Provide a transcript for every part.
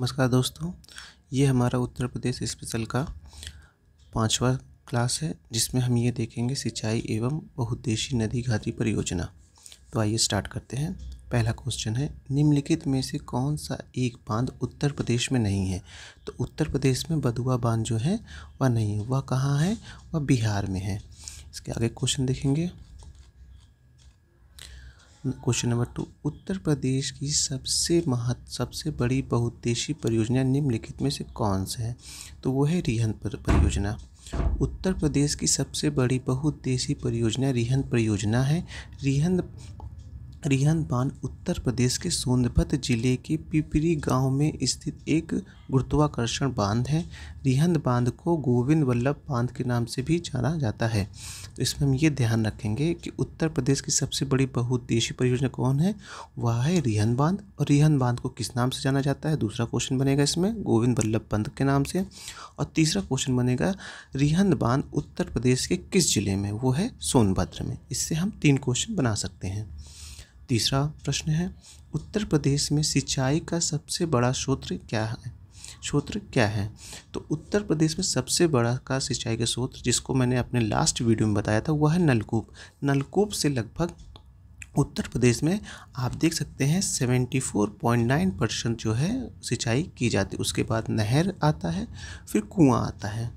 नमस्कार दोस्तों ये हमारा उत्तर प्रदेश स्पेशल का पांचवा क्लास है जिसमें हम ये देखेंगे सिंचाई एवं बहुउद्देशीय नदी घाटी परियोजना तो आइए स्टार्ट करते हैं पहला क्वेश्चन है निम्नलिखित में से कौन सा एक बांध उत्तर प्रदेश में नहीं है तो उत्तर प्रदेश में बदुआ बांध जो है वह नहीं है वह कहाँ है वह बिहार में है इसके आगे क्वेश्चन देखेंगे question number two Uttar Pradesh की सबसे महत्व सबसे बड़ी बहुद्देशी परियोजना निम्नलिखित में से कौन सा है तो वो है रिहन पर, परियोजना उत्तर प्रदेश की सबसे बड़ी बहुउद्देशीय परियोजना रिहन परियोजना है रिहन रिहन बांध उत्तर प्रदेश के सोनभद्र जिले के पिपरी गांव में स्थित एक गुरुत्वाकर्षण बांध है रिहन बांध को गोविंद वल्लभ बांध के नाम से भी जाना जाता है तो इसमें हम ये ध्यान रखेंगे कि उत्तर प्रदेश की सबसे बड़ी बहुउद्देशीय परियोजना कौन है वह है रिहन बांध और रिहन बांध को किस नाम से जाना जाता है दूसरा क्वेश्चन बनेगा इसमें गोविंद वल्लभ पंत के नाम से और तीसरा क्वेश्चन बनेगा रिहन बांध उत्तर प्रदेश के किस जिले में वो है सोनभद्र में इससे हम तीन क्वेश्चन बना सकते हैं तीसरा प्रश्न है उत्तर प्रदेश में सिंचाई का सबसे बड़ा स्रोत क्या है स्रोत क्या है तो उत्तर प्रदेश में सबसे बड़ा का सिंचाई का स्रोत जिसको मैंने अपने लास्ट वीडियो में बताया था वह है नलकूप नलकूप से लगभग उत्तर प्रदेश में आप देख सकते हैं 74.9 परसेंट जो है सिंचाई की जाती है उसके बाद नहर आता है फिर कुआं आता है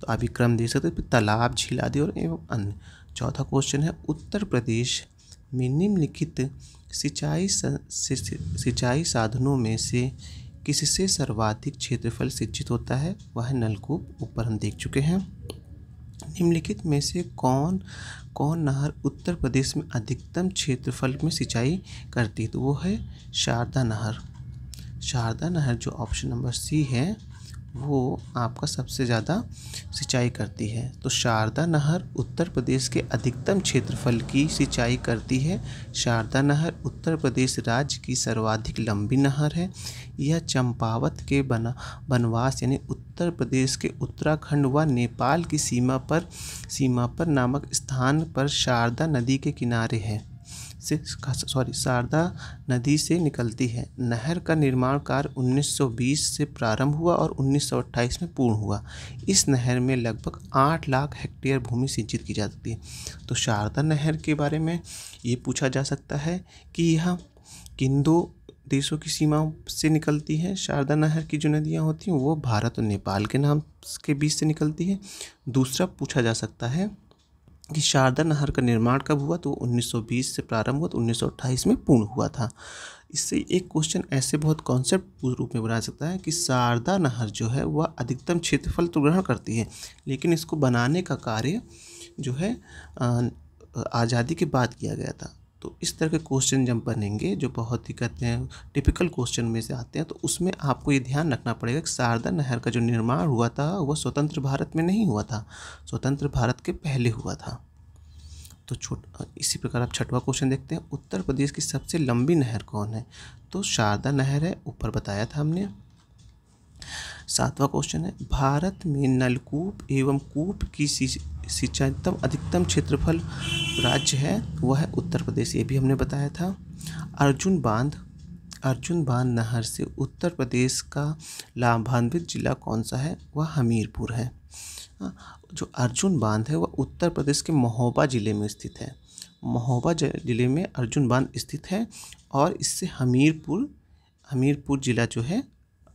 तो आप ये क्रम देख सकते हैं फिर तालाब झील आदि और एवं अन्य चौथा क्वेश्चन है उत्तर प्रदेश में निम्नलिखित सिंचाई सिंचाई साधनों में से किससे सर्वाधिक क्षेत्रफल सिंचित होता है वह नलकूप ऊपर हम देख चुके हैं निम्नलिखित में से कौन कौन नहर उत्तर प्रदेश में अधिकतम क्षेत्रफल में सिंचाई करती है तो वो है शारदा नहर शारदा नहर जो ऑप्शन नंबर सी है वो आपका सबसे ज़्यादा सिंचाई करती है तो शारदा नहर उत्तर प्रदेश के अधिकतम क्षेत्रफल की सिंचाई करती है शारदा नहर उत्तर प्रदेश राज्य की सर्वाधिक लंबी नहर है यह चंपावत के बना बनवास यानी उत्तर प्रदेश के उत्तराखंड व नेपाल की सीमा पर सीमा पर नामक स्थान पर शारदा नदी के किनारे है से सॉरी शारदा नदी से निकलती है नहर का निर्माण कार्य 1920 से प्रारंभ हुआ और 1928 में पूर्ण हुआ इस नहर में लगभग 8 लाख हेक्टेयर भूमि सिंचित की जा सकती है तो शारदा नहर के बारे में ये पूछा जा सकता है कि यह किन दो देशों की सीमाओं से निकलती है शारदा नहर की जो नदियाँ होती हैं वो भारत और नेपाल के नाम के बीच से निकलती है दूसरा पूछा जा सकता है कि शारदा नहर का निर्माण कब हुआ तो 1920 से प्रारंभ हुआ तो उन्नीस में पूर्ण हुआ था इससे एक क्वेश्चन ऐसे बहुत कॉन्सेप्ट रूप में बना सकता है कि शारदा नहर जो है वह अधिकतम क्षेत्रफल तो ग्रहण करती है लेकिन इसको बनाने का कार्य जो है आज़ादी के बाद किया गया था तो इस तरह के क्वेश्चन जब बनेंगे जो बहुत ही कहते हैं टिपिकल क्वेश्चन में से आते हैं तो उसमें आपको ये ध्यान रखना पड़ेगा कि शारदा नहर का जो निर्माण हुआ था वह स्वतंत्र भारत में नहीं हुआ था स्वतंत्र भारत के पहले हुआ था तो छोट इसी प्रकार आप छठवा क्वेश्चन देखते हैं उत्तर प्रदेश की सबसे लंबी नहर कौन है तो शारदा नहर है ऊपर बताया था हमने सातवां क्वेश्चन है भारत में नलकूप एवं कूप की सिंचाईतम अधिकतम क्षेत्रफल राज्य है वह है उत्तर प्रदेश ये भी हमने बताया था अर्जुन बांध अर्जुन बांध नहर से उत्तर प्रदेश का लाभान्वित जिला कौन सा है वह हमीरपुर है जो अर्जुन बांध है वह उत्तर प्रदेश के महोबा ज़िले में स्थित है महोबा ज़िले में अर्जुन बांध स्थित है और इससे हमीरपुर हमीरपुर ज़िला जो है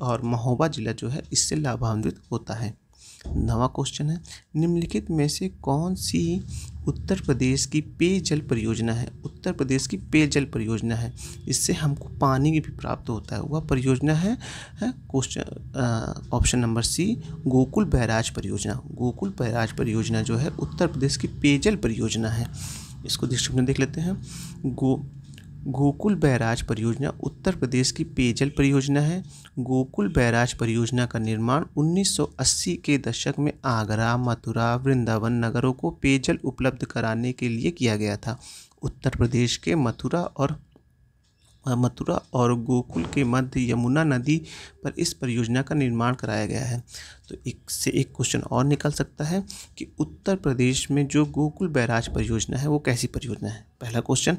और महोबा ज़िला जो है इससे लाभान्वित होता है नवा क्वेश्चन है निम्नलिखित में से कौन सी उत्तर प्रदेश की पेयजल परियोजना है उत्तर प्रदेश की पेयजल परियोजना है इससे हमको पानी भी प्राप्त होता है वह परियोजना है question option number C Gokul barrage परियोजना गोकुल बैराज परियोजना जो है उत्तर प्रदेश की पेयजल परियोजना है इसको डिस्क्रिप्शन देख लेते हैं गो गोकुल बैराज परियोजना उत्तर प्रदेश की पेयजल परियोजना है गोकुल बैराज परियोजना का निर्माण 1980 के दशक में आगरा मथुरा वृंदावन नगरों को पेयजल उपलब्ध कराने के लिए किया गया था उत्तर प्रदेश के मथुरा और मथुरा और गोकुल के मध्य यमुना नदी पर इस परियोजना का निर्माण कराया गया है तो एक से एक क्वेश्चन और निकल सकता है कि उत्तर प्रदेश में जो गोकुल बैराज परियोजना है वो कैसी परियोजना है पहला क्वेश्चन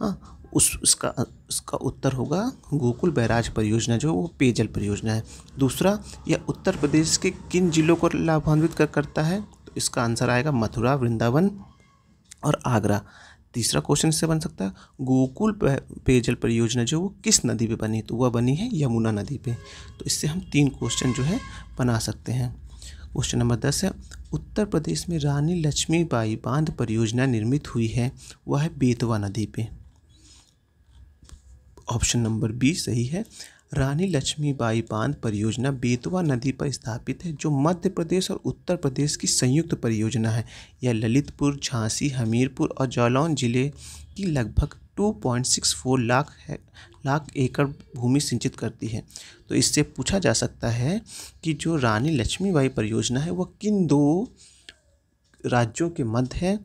हाँ उस उसका उसका उत्तर होगा गोकुल बैराज परियोजना जो वो पेयजल परियोजना है दूसरा यह उत्तर प्रदेश के किन जिलों को लाभान्वित कर करता है तो इसका आंसर आएगा मथुरा वृंदावन और आगरा तीसरा क्वेश्चन इससे बन सकता है गोकुल पेयजल परियोजना जो वो किस नदी पे बनी तो वह बनी है यमुना नदी पे तो इससे हम तीन क्वेश्चन जो है बना सकते हैं क्वेश्चन नंबर दस है उत्तर प्रदेश में रानी लक्ष्मीबाई बांध परियोजना निर्मित हुई है वह है बेतवा नदी पे ऑप्शन नंबर बी सही है रानी लक्ष्मीबाई बांध परियोजना बेतवा नदी पर स्थापित है जो मध्य प्रदेश और उत्तर प्रदेश की संयुक्त परियोजना है यह ललितपुर झांसी हमीरपुर और जालौन जिले की लगभग 2.64 लाख है लाख एकड़ भूमि सिंचित करती है तो इससे पूछा जा सकता है कि जो रानी लक्ष्मीबाई परियोजना है वह किन दो राज्यों के मध्य है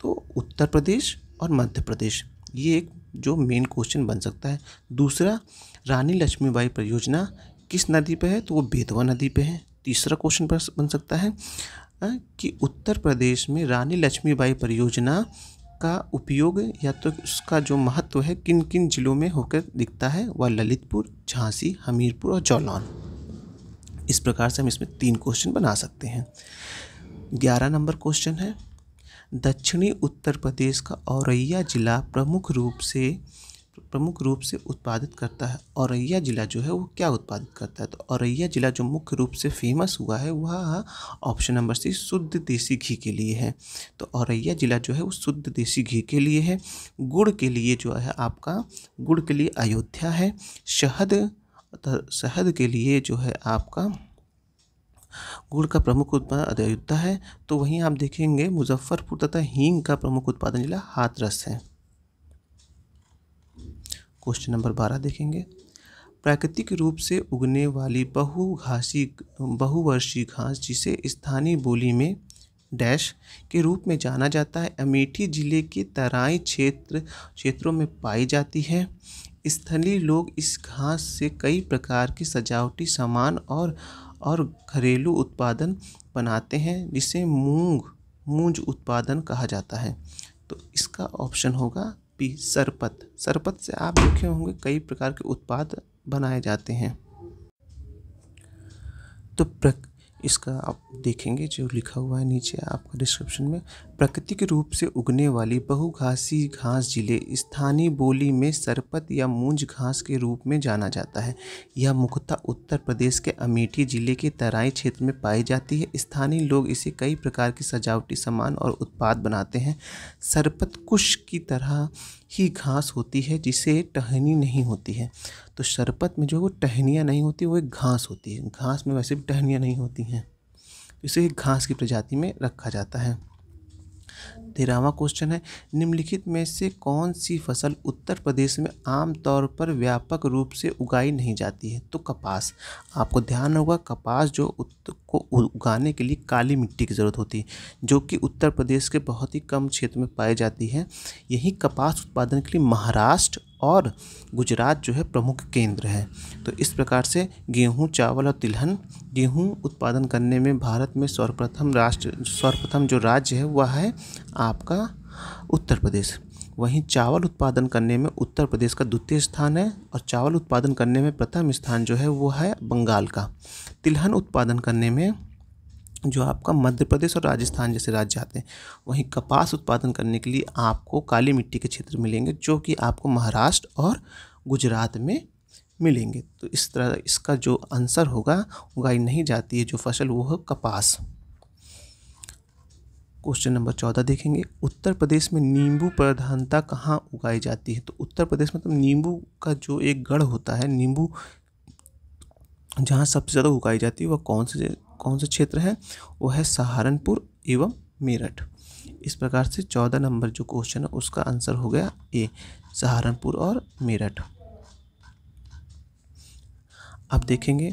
तो उत्तर प्रदेश और मध्य प्रदेश ये एक जो मेन क्वेश्चन बन सकता है दूसरा रानी लक्ष्मीबाई परियोजना किस नदी पे है तो वो बेतवा नदी पे है तीसरा क्वेश्चन बन सकता है कि उत्तर प्रदेश में रानी लक्ष्मीबाई परियोजना का उपयोग या तो उसका जो महत्व है किन किन जिलों में होकर दिखता है वह ललितपुर झांसी हमीरपुर और जौलौन इस प्रकार से हम इसमें तीन क्वेश्चन बना सकते हैं ग्यारह नंबर क्वेश्चन है दक्षिणी उत्तर प्रदेश का औरैया ज़िला प्रमुख रूप से प्रमुख रूप से उत्पादित करता है औरैया ज़िला जो है वो क्या उत्पादित करता है तो औरैया ज़िला जो मुख्य रूप से फेमस हुआ है वह ऑप्शन नंबर सी शुद्ध देसी घी के लिए है तो औरैया ज़िला जो है वो शुद्ध देसी घी के लिए है गुड़ के लिए जो है आपका गुड़ के लिए अयोध्या है शहद शहद के लिए जो है आपका गुड़ का प्रमुख उत्पादन अयोध्या है तो वहीं आप देखेंगे मुजफ्फरपुर तथा हींग का प्रमुख उत्पादन जिला हाथरस है क्वेश्चन नंबर बारह देखेंगे प्राकृतिक रूप से उगने वाली बहुघासी बहुवर्षीय घास जिसे स्थानीय बोली में डैश के रूप में जाना जाता है अमेठी जिले के तराई क्षेत्र क्षेत्रों में पाई जाती है स्थलीय लोग इस घास से कई प्रकार के सजावटी सामान और और घरेलू उत्पादन बनाते हैं जिसे मूंग मूंज उत्पादन कहा जाता है तो इसका ऑप्शन होगा पी सरपत सरपत से आप देखे होंगे कई प्रकार के उत्पाद बनाए जाते हैं तो प्र इसका आप देखेंगे जो लिखा हुआ है नीचे आपका डिस्क्रिप्शन में प्राकृतिक रूप से उगने वाली बहुघासी घास जिले स्थानीय बोली में सरपत या मूंज घास के रूप में जाना जाता है यह मुख्यतः उत्तर प्रदेश के अमेठी जिले के तराई क्षेत्र में पाई जाती है स्थानीय लोग इसे कई प्रकार की सजावटी सामान और उत्पाद बनाते हैं सरपत कुश की तरह ही घास होती है जिसे टहनी नहीं होती है तो शरबत में जो वो टहनियाँ नहीं होती वो एक घास होती है घास में वैसे भी टहनियाँ नहीं होती हैं इसे घास की प्रजाति में रखा जाता है तेरहवा क्वेश्चन है निम्नलिखित में से कौन सी फसल उत्तर प्रदेश में आमतौर पर व्यापक रूप से उगाई नहीं जाती है तो कपास आपको ध्यान होगा कपास जो को उगाने के लिए काली मिट्टी की ज़रूरत होती है जो कि उत्तर प्रदेश के बहुत ही कम क्षेत्र में पाई जाती है यही कपास उत्पादन के लिए महाराष्ट्र और गुजरात जो है प्रमुख केंद्र है तो इस प्रकार से गेहूँ चावल और तिलहन गेहूँ उत्पादन करने में भारत में सर्वप्रथम राष्ट्र सर्वप्रथम जो राज्य है वह है आपका उत्तर प्रदेश वहीं चावल उत्पादन करने में उत्तर प्रदेश का द्वितीय स्थान है और चावल उत्पादन करने में प्रथम स्थान जो है वो है बंगाल का तिलहन उत्पादन करने में जो आपका मध्य प्रदेश और राजस्थान जैसे राज्य आते हैं वहीं कपास उत्पादन करने के लिए आपको काली मिट्टी के क्षेत्र मिलेंगे जो कि आपको महाराष्ट्र और गुजरात में मिलेंगे तो इस तरह इसका जो आंसर होगा उगाई नहीं जाती है जो फसल वो है कपास क्वेश्चन नंबर चौदह देखेंगे उत्तर प्रदेश में नींबू प्रधानता कहाँ उगाई जाती है तो उत्तर प्रदेश में मतलब तो नींबू का जो एक गढ़ होता है नींबू जहाँ सबसे ज़्यादा उगाई जाती है वह कौन से कौन सा क्षेत्र है वो है सहारनपुर एवं मेरठ इस प्रकार से चौदह नंबर जो क्वेश्चन है उसका आंसर हो गया ए सहारनपुर और मेरठ अब देखेंगे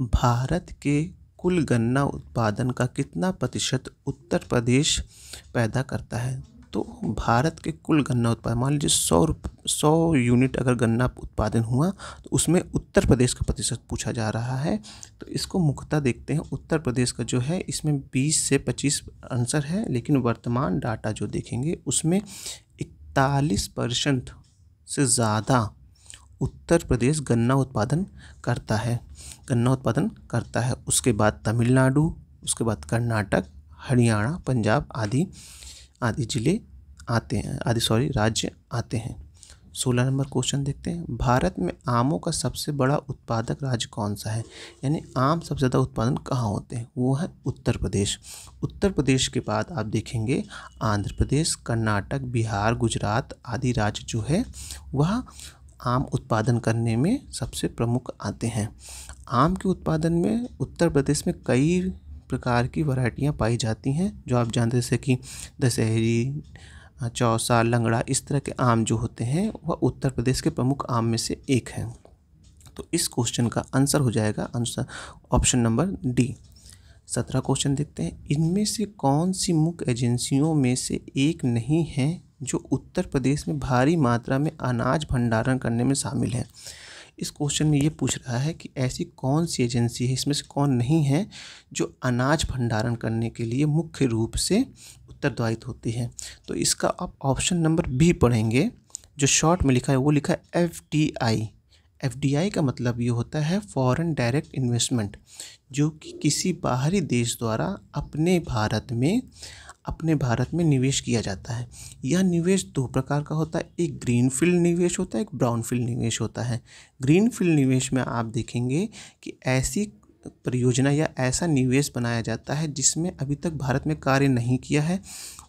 भारत के कुल गन्ना उत्पादन का कितना प्रतिशत उत्तर प्रदेश पैदा करता है तो भारत के कुल गन्ना उत्पादन मान लीजिए सौ सौ यूनिट अगर गन्ना उत्पादन हुआ तो उसमें उत्तर प्रदेश का प्रतिशत पूछा जा रहा है तो इसको मुख्यतः देखते हैं उत्तर प्रदेश का जो है इसमें 20 से 25 आंसर है लेकिन वर्तमान डाटा जो देखेंगे उसमें इकतालीस परसेंट से ज़्यादा उत्तर प्रदेश गन्ना उत्पादन करता है गन्ना उत्पादन करता है उसके बाद तमिलनाडु उसके बाद कर्नाटक हरियाणा पंजाब आदि आदि जिले आते हैं आदि सॉरी राज्य आते हैं सोलह नंबर क्वेश्चन देखते हैं भारत में आमों का सबसे बड़ा उत्पादक राज्य कौन सा है यानी आम सबसे ज़्यादा उत्पादन कहाँ होते हैं वो है उत्तर प्रदेश उत्तर प्रदेश के बाद आप देखेंगे आंध्र प्रदेश कर्नाटक बिहार गुजरात आदि राज्य जो है वह आम उत्पादन करने में सबसे प्रमुख आते हैं आम के उत्पादन में उत्तर प्रदेश में कई प्रकार की वराइटियाँ पाई जाती हैं जो आप जानते जैसे कि दशहरी चौसा लंगड़ा इस तरह के आम जो होते हैं वह उत्तर प्रदेश के प्रमुख आम में से एक हैं तो इस क्वेश्चन का आंसर हो जाएगा आंसर ऑप्शन नंबर डी सत्रह क्वेश्चन देखते हैं इनमें से कौन सी मुख्य एजेंसियों में से एक नहीं है जो उत्तर प्रदेश में भारी मात्रा में अनाज भंडारण करने में शामिल है इस क्वेश्चन में ये पूछ रहा है कि ऐसी कौन सी एजेंसी है इसमें से कौन नहीं है जो अनाज भंडारण करने के लिए मुख्य रूप से उत्तरदायित्व होती है तो इसका आप ऑप्शन नंबर बी पढ़ेंगे जो शॉर्ट में लिखा है वो लिखा है F D I F D I का मतलब ये होता है फॉरेन डायरेक्ट इन्वेस्टमेंट जो कि किसी बाहरी देश द्वारा अपने भारत में अपने भारत में निवेश किया जाता है यह निवेश दो प्रकार का होता है एक ग्रीन फील्ड निवेश होता है एक ब्राउन फील्ड निवेश होता है ग्रीन फील्ड निवेश में आप देखेंगे कि ऐसी परियोजना या ऐसा निवेश बनाया जाता है जिसमें अभी तक भारत में कार्य नहीं किया है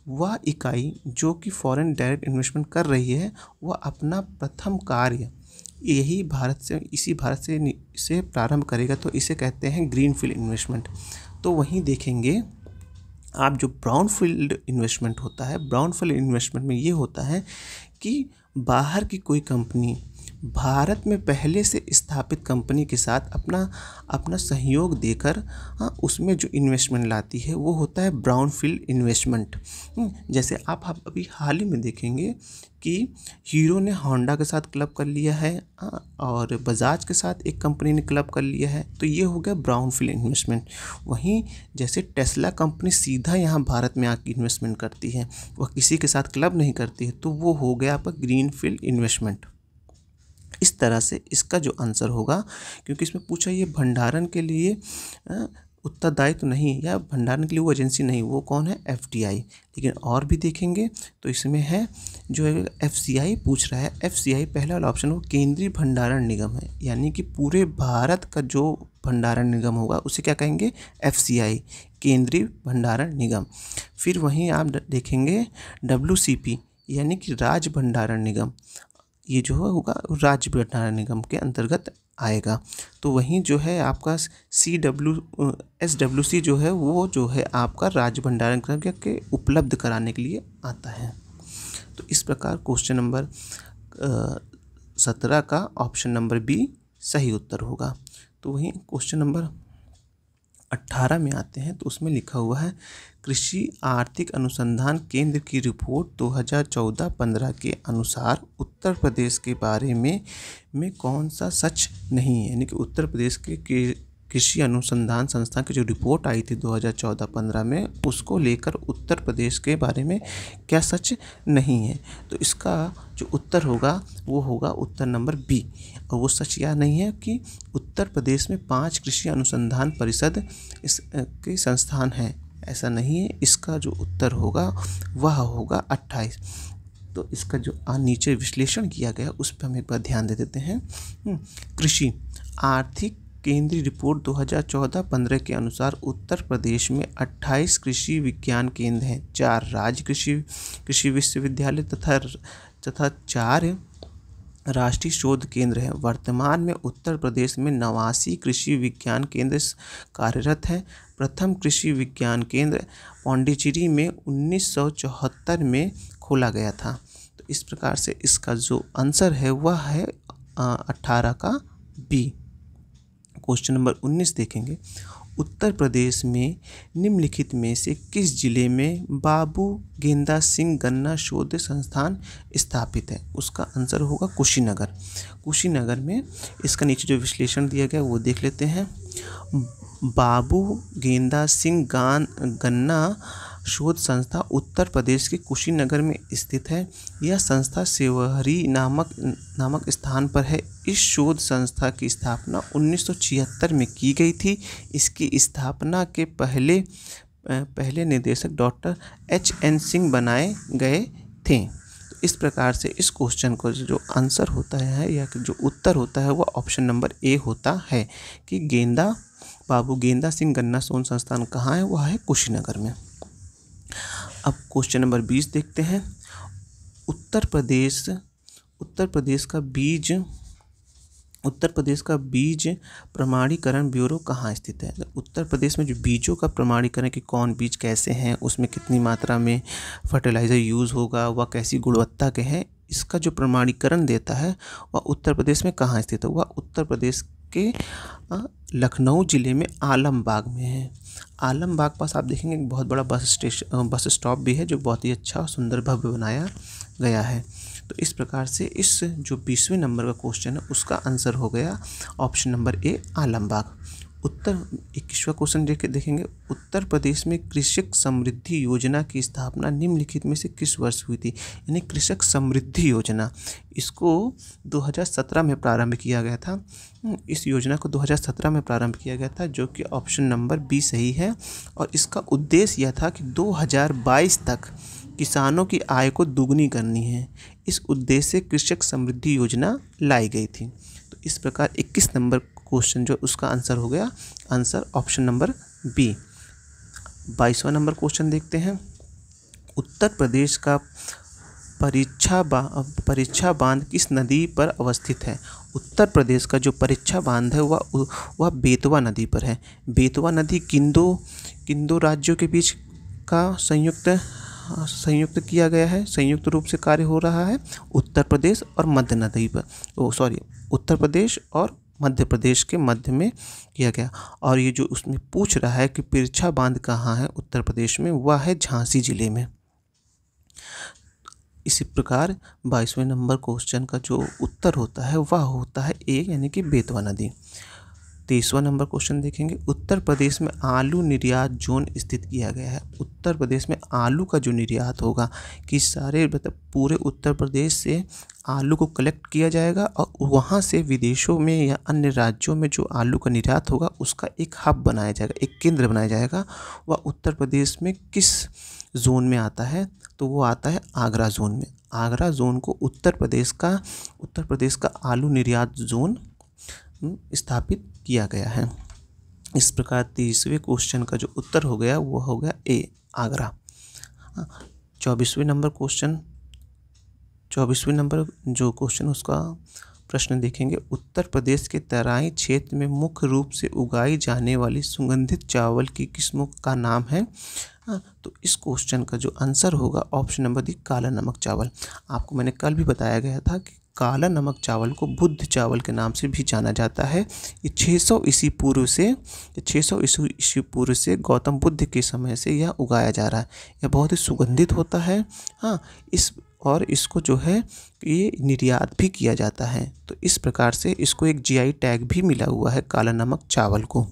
वह इकाई जो कि फॉरेन डायरेक्ट इन्वेस्टमेंट कर रही है वह अपना प्रथम कार्य यही भारत से इसी भारत से से प्रारंभ करेगा तो इसे कहते हैं ग्रीन फील्ड इन्वेस्टमेंट तो वहीं देखेंगे आप जो ब्राउन फील्ड इन्वेस्टमेंट होता है ब्राउन फील्ड इन्वेस्टमेंट में ये होता है कि बाहर की कोई कंपनी भारत में पहले से स्थापित कंपनी के साथ अपना अपना सहयोग देकर हाँ, उसमें जो इन्वेस्टमेंट लाती है वो होता है ब्राउन फील्ड इन्वेस्टमेंट जैसे आप अभी हाल ही में देखेंगे कि हीरो ने होंडा के साथ क्लब कर लिया है हाँ, और बजाज के साथ एक कंपनी ने क्लब कर लिया है तो ये हो गया ब्राउन फील्ड इन्वेस्टमेंट वहीं जैसे टेस्ला कंपनी सीधा यहाँ भारत में आके इन्वेस्टमेंट करती है वह किसी के साथ क्लब नहीं करती है तो वो हो गया आपका ग्रीन फील्ड इन्वेस्टमेंट इस तरह से इसका जो आंसर होगा क्योंकि इसमें पूछा ये भंडारण के लिए उत्तरदायित्व तो नहीं या भंडारण के लिए वो एजेंसी नहीं वो कौन है एफ लेकिन और भी देखेंगे तो इसमें है जो है एफ पूछ रहा है एफ पहला वाला ऑप्शन वो केंद्रीय भंडारण निगम है यानी कि पूरे भारत का जो भंडारण निगम होगा उसे क्या कहेंगे एफ केंद्रीय भंडारण निगम फिर वहीं आप देखेंगे डब्ल्यू यानी कि राज्य भंडारण निगम ये जो है होगा राज्य भंडारण निगम के अंतर्गत आएगा तो वहीं जो है आपका C W S W C जो है वो जो है आपका राज्य भंडारण निगम के उपलब्ध कराने के लिए आता है तो इस प्रकार क्वेश्चन नंबर सत्रह का ऑप्शन नंबर बी सही उत्तर होगा तो वहीं क्वेश्चन नंबर 2018 में आते हैं तो उसमें लिखा हुआ है कृषि आर्थिक अनुसंधान केंद्र की रिपोर्ट 2014-15 के अनुसार उत्तर प्रदेश के बारे में में कौन सा सच नहीं है यानी कि उत्तर प्रदेश के, के कृषि अनुसंधान संस्था की जो रिपोर्ट आई थी 2014-15 में उसको लेकर उत्तर प्रदेश के बारे में क्या सच नहीं है तो इसका जो उत्तर होगा वो होगा उत्तर नंबर बी और वो सच यह नहीं है कि उत्तर प्रदेश में पांच कृषि अनुसंधान परिषद इस के संस्थान हैं ऐसा नहीं है इसका जो उत्तर होगा वह होगा अट्ठाईस तो इसका जो नीचे विश्लेषण किया गया उस पर हम एक बार ध्यान दे देते हैं हम्म, कृषि आर्थिक केंद्रीय रिपोर्ट 2014-15 के अनुसार उत्तर प्रदेश में 28 कृषि विज्ञान केंद्र हैं चार राज्य कृषि कृषि विश्वविद्यालय तथा तथा चार राष्ट्रीय शोध केंद्र हैं वर्तमान में उत्तर प्रदेश में नवासी कृषि विज्ञान केंद्र कार्यरत हैं प्रथम कृषि विज्ञान केंद्र पौंडीचेरी में 1974 में खोला गया था तो इस प्रकार से इसका जो आंसर है वह है अट्ठारह का बी क्वेश्चन नंबर उन्नीस देखेंगे उत्तर प्रदेश में निम्नलिखित में से किस जिले में बाबू गेंदा सिंह गन्ना शोध संस्थान स्थापित है उसका आंसर होगा कुशीनगर कुशीनगर में इसका नीचे जो विश्लेषण दिया गया वो देख लेते हैं बाबू गेंदा सिंह गान गन्ना शोध संस्था उत्तर प्रदेश के कुशीनगर में स्थित है यह संस्था सेवहरी नामक नामक स्थान पर है इस शोध संस्था की स्थापना 1976 में की गई थी इसकी स्थापना के पहले पहले निदेशक डॉक्टर एच एन सिंह बनाए गए थे तो इस प्रकार से इस क्वेश्चन को जो आंसर होता है या जो उत्तर होता है वह ऑप्शन नंबर ए होता है कि गेंदा बाबू गेंदा सिंह गन्ना सोन संस्थान कहाँ है वह है कुशीनगर में अब क्वेश्चन नंबर बीस देखते हैं उत्तर प्रदेश उत्तर प्रदेश का बीज उत्तर प्रदेश का बीज प्रमाणीकरण ब्यूरो कहाँ स्थित है तो उत्तर प्रदेश में जो बीजों का प्रमाणीकरण कि कौन बीज कैसे हैं उसमें कितनी मात्रा में फर्टिलाइज़र यूज़ होगा वह कैसी गुणवत्ता के हैं इसका जो प्रमाणीकरण देता है वह उत्तर प्रदेश में कहाँ स्थित है वह उत्तर प्रदेश के लखनऊ ज़िले में आलमबाग में है आलम बाग पास आप देखेंगे एक बहुत बड़ा बस स्टेशन बस स्टॉप भी है जो बहुत ही अच्छा और सुंदर भव्य बनाया गया है तो इस प्रकार से इस जो बीसवें नंबर का क्वेश्चन है उसका आंसर हो गया option number A Alam Bagh उत्तर इक्कीसवा क्वेश्चन देखे देखेंगे उत्तर प्रदेश में कृषक समृद्धि योजना की स्थापना निम्नलिखित में से किस वर्ष हुई थी यानी कृषक समृद्धि योजना इसको 2017 में प्रारंभ किया गया था इस योजना को 2017 में प्रारंभ किया गया था जो कि ऑप्शन नंबर बी सही है और इसका उद्देश्य यह था कि 2022 तक किसानों की आय को दोगुनी करनी है इस उद्देश्य से कृषक समृद्धि योजना लाई गई थी तो इस प्रकार 21 नंबर क्वेश्चन जो उसका आंसर हो गया आंसर ऑप्शन नंबर बी बाईसवा नंबर क्वेश्चन देखते हैं उत्तर प्रदेश का परीक्षा बा परीक्षा बांध किस नदी पर अवस्थित है उत्तर प्रदेश का जो परीक्षा बांध है वह वह बेतवा नदी पर है बेतवा नदी किन किन दो राज्यों के बीच का संयुक्त संयुक्त किया गया है संयुक्त रूप से कार्य हो रहा है उत्तर प्रदेश और मध्य नदी पर ओ सॉरी उत्तर प्रदेश और मध्य प्रदेश के मध्य में किया गया और ये जो उसमें पूछ रहा है कि पिरछा बांध कहाँ है उत्तर प्रदेश में वह है झांसी जिले में इसी प्रकार बाईसवें नंबर क्वेश्चन का जो उत्तर होता है वह होता है ए यानी कि बेतवा नदी तेईसवा नंबर क्वेश्चन देखेंगे उत्तर प्रदेश में आलू निर्यात जोन स्थित किया गया है उत्तर प्रदेश में आलू का जो निर्यात होगा कि सारे मतलब पूरे उत्तर प्रदेश से आलू को कलेक्ट किया जाएगा और वहाँ से विदेशों में या अन्य राज्यों में जो आलू का निर्यात होगा उसका एक हब बनाया जाएगा एक केंद्र बनाया जाएगा वह उत्तर प्रदेश में किस जोन में आता है तो वो आता है आगरा जोन में आगरा जोन को उत्तर प्रदेश का उत्तर प्रदेश का आलू निर्यात जोन हम्म, स्थापित किया गया है इस प्रकार तीसवें क्वेश्चन का जो उत्तर हो गया वह हो गया ए आगरा चौबीसवें नंबर क्वेश्चन चौबीसवें नंबर जो क्वेश्चन उसका प्रश्न देखेंगे उत्तर प्रदेश के तराई क्षेत्र में मुख्य रूप से उगाई जाने वाली सुगंधित चावल की किस्मों का नाम है हाँ तो इस क्वेश्चन का जो आंसर होगा ऑप्शन नंबर दी काला नमक चावल आपको मैंने कल भी बताया गया था कि काला नमक चावल को बुद्ध चावल के नाम से भी जाना जाता है ये 600 ईस्वी पूर्व से 600 ईस्वी पूर्व से गौतम बुद्ध के समय से यह उगाया जा रहा है यह बहुत ही सुगंधित होता है हाँ इस और इसको जो है ये निर्यात भी किया जाता है तो इस प्रकार से इसको एक जीआई टैग भी मिला हुआ है काला नमक चावल को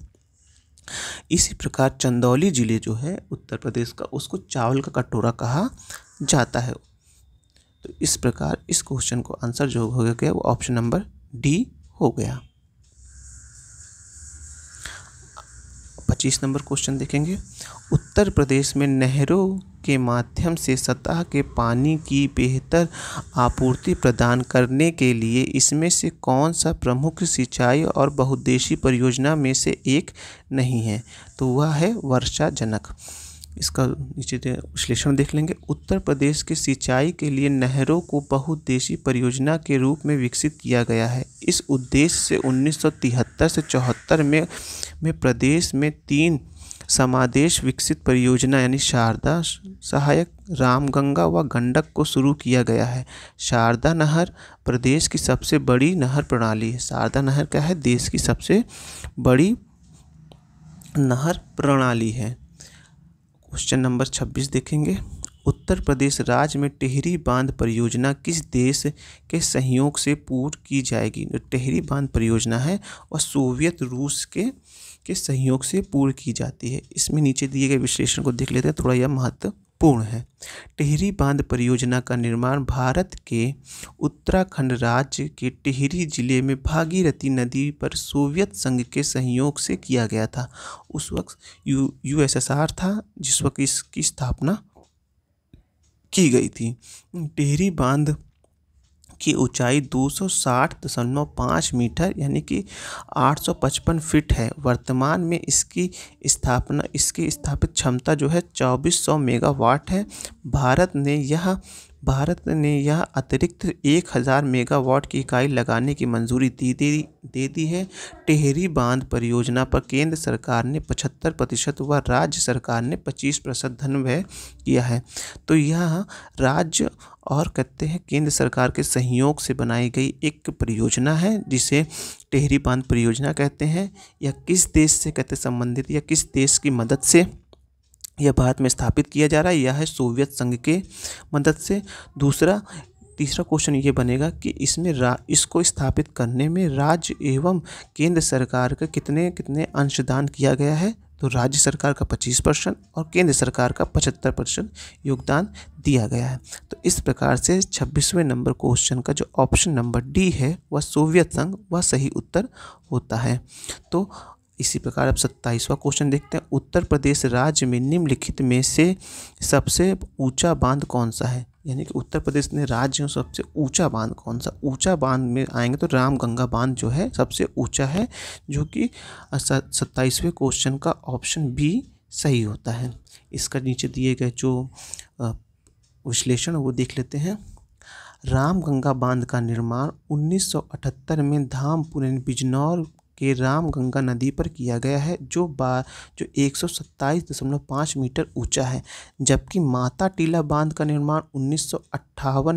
इसी प्रकार चंदौली ज़िले जो है उत्तर प्रदेश का उसको चावल का कटोरा कहा जाता है तो इस प्रकार इस क्वेश्चन को आंसर जो हो गया वो ऑप्शन नंबर डी हो गया पच्चीस नंबर क्वेश्चन देखेंगे उत्तर प्रदेश में नहरों के माध्यम से सतह के पानी की बेहतर आपूर्ति प्रदान करने के लिए इसमें से कौन सा प्रमुख सिंचाई और बहुद्देशी परियोजना में से एक नहीं है तो वह है वर्षा जनक इसका निश्चित विश्लेषण देख लेंगे उत्तर प्रदेश के सिंचाई के लिए नहरों को बहुउद्देशीय परियोजना के रूप में विकसित किया गया है इस उद्देश्य से 1973 से चौहत्तर में में प्रदेश में तीन समादेश विकसित परियोजना यानी शारदा सहायक रामगंगा व गंडक को शुरू किया गया है शारदा नहर प्रदेश की सबसे बड़ी नहर प्रणाली है शारदा नहर क्या है देश की सबसे बड़ी नहर प्रणाली है क्वेश्चन नंबर छब्बीस देखेंगे उत्तर प्रदेश राज्य में टेहरी बांध परियोजना किस देश के सहयोग से पूर्ण की जाएगी तो टेहरी बांध परियोजना है और सोवियत रूस के के सहयोग से पूर्ण की जाती है इसमें नीचे दिए गए विश्लेषण को देख लेते हैं थोड़ा यह महत्व पूर्ण है टिहरी बांध परियोजना का निर्माण भारत के उत्तराखंड राज्य के टिहरी जिले में भागीरथी नदी पर सोवियत संघ के सहयोग से किया गया था उस वक्त यू था जिस वक्त इसकी स्थापना की गई थी टिहरी बांध की ऊंचाई 260.5 मीटर यानी कि 855 फीट है वर्तमान में इसकी स्थापना इसकी स्थापित क्षमता जो है 2400 मेगावाट है भारत ने यह भारत ने यह अतिरिक्त एक हज़ार मेगावाट की इकाई लगाने की मंजूरी दी दी दे दी है टेहरी बांध परियोजना पर केंद्र सरकार ने पचहत्तर प्रतिशत व राज्य सरकार ने पच्चीस प्रतिशत धन व्यय किया है तो यह राज्य और कहते हैं केंद्र सरकार के सहयोग से बनाई गई एक परियोजना है जिसे टेहरी बांध परियोजना कहते हैं या किस देश से कहते संबंधित या किस देश की मदद से यह भारत में स्थापित किया जा रहा है यह है सोवियत संघ के मदद से दूसरा तीसरा क्वेश्चन ये बनेगा कि इसमें रा इसको स्थापित करने में राज्य एवं केंद्र सरकार का कितने कितने अंशदान किया गया है तो राज्य सरकार का 25 परसेंट और केंद्र सरकार का 75 परसेंट योगदान दिया गया है तो इस प्रकार से 26वें नंबर क्वेश्चन का जो ऑप्शन नंबर डी है वह सोवियत संघ वह सही उत्तर होता है तो इसी प्रकार अब सत्ताईसवां क्वेश्चन देखते हैं उत्तर प्रदेश राज्य में निम्नलिखित में से सबसे ऊंचा बांध कौन सा है यानी कि उत्तर प्रदेश ने राज्य में सबसे ऊंचा बांध कौन सा ऊंचा बांध में आएंगे तो रामगंगा बांध जो है सबसे ऊंचा है जो कि सत्ताईसवें क्वेश्चन का ऑप्शन बी सही होता है इसका नीचे दिए गए जो विश्लेषण वो देख लेते हैं रामगंगा बांध का निर्माण 1978 में धामपुर बिजनौर के रामगंगा नदी पर किया गया है जो बा जो एक मीटर ऊंचा है जबकि माता टीला बांध का निर्माण उन्नीस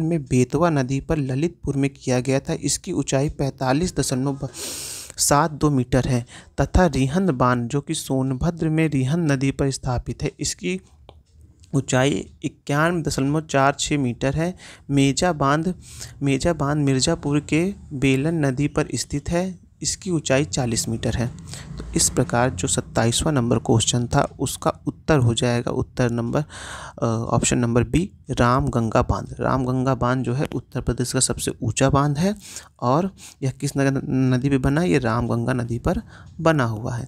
में बेतवा नदी पर ललितपुर में किया गया था इसकी ऊंचाई पैंतालीस दशमलव सात दो मीटर है तथा रिहन बांध जो कि सोनभद्र में रिहन नदी पर स्थापित है इसकी ऊंचाई इक्यानवे दशमलव चार छः मीटर है मेजा बांध मेजा बांध मिर्ज़ापुर के बेलन नदी पर स्थित है इसकी ऊंचाई 40 मीटर है तो इस प्रकार जो सत्ताईसवां नंबर क्वेश्चन था उसका उत्तर हो जाएगा उत्तर number option number B Ram Ganga बांध राम गंगा बांध जो है उत्तर प्रदेश का सबसे ऊंचा बांध है और यह किस नगर नदी पर बना ये गंगा नदी पर बना हुआ है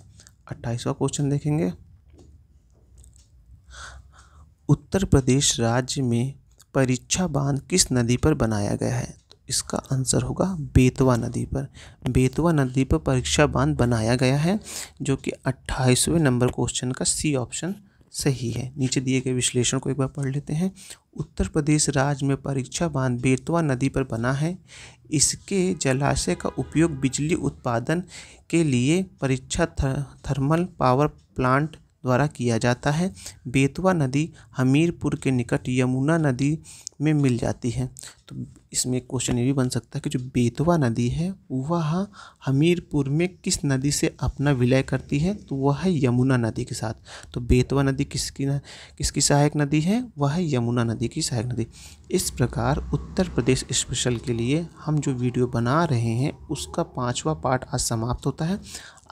अट्ठाईसवा क्वेश्चन देखेंगे उत्तर प्रदेश राज्य में परीक्षा बांध किस नदी पर बनाया गया है इसका आंसर होगा बेतवा नदी पर बेतवा नदी पर परीक्षा बांध बनाया गया है जो कि अट्ठाईसवें नंबर क्वेश्चन का सी ऑप्शन सही है नीचे दिए गए विश्लेषण को एक बार पढ़ लेते हैं उत्तर प्रदेश राज्य में परीक्षा बांध बेतवा नदी पर बना है इसके जलाशय का उपयोग बिजली उत्पादन के लिए परीक्षा थर्मल पावर प्लांट द्वारा किया जाता है बेतवा नदी हमीरपुर के निकट यमुना नदी में मिल जाती है तो इसमें क्वेश्चन ये भी बन सकता है कि जो बेतवा नदी है वह हमीरपुर में किस नदी से अपना विलय करती है तो वह है यमुना नदी के साथ तो बेतवा नदी किसकी न, किसकी सहायक नदी है वह है यमुना नदी की सहायक नदी इस प्रकार उत्तर प्रदेश स्पेशल के लिए हम जो वीडियो बना रहे हैं उसका पाँचवा पार्ट आज समाप्त होता है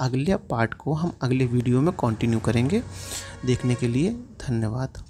अगले पार्ट को हम अगले वीडियो में कंटिन्यू करेंगे देखने के लिए धन्यवाद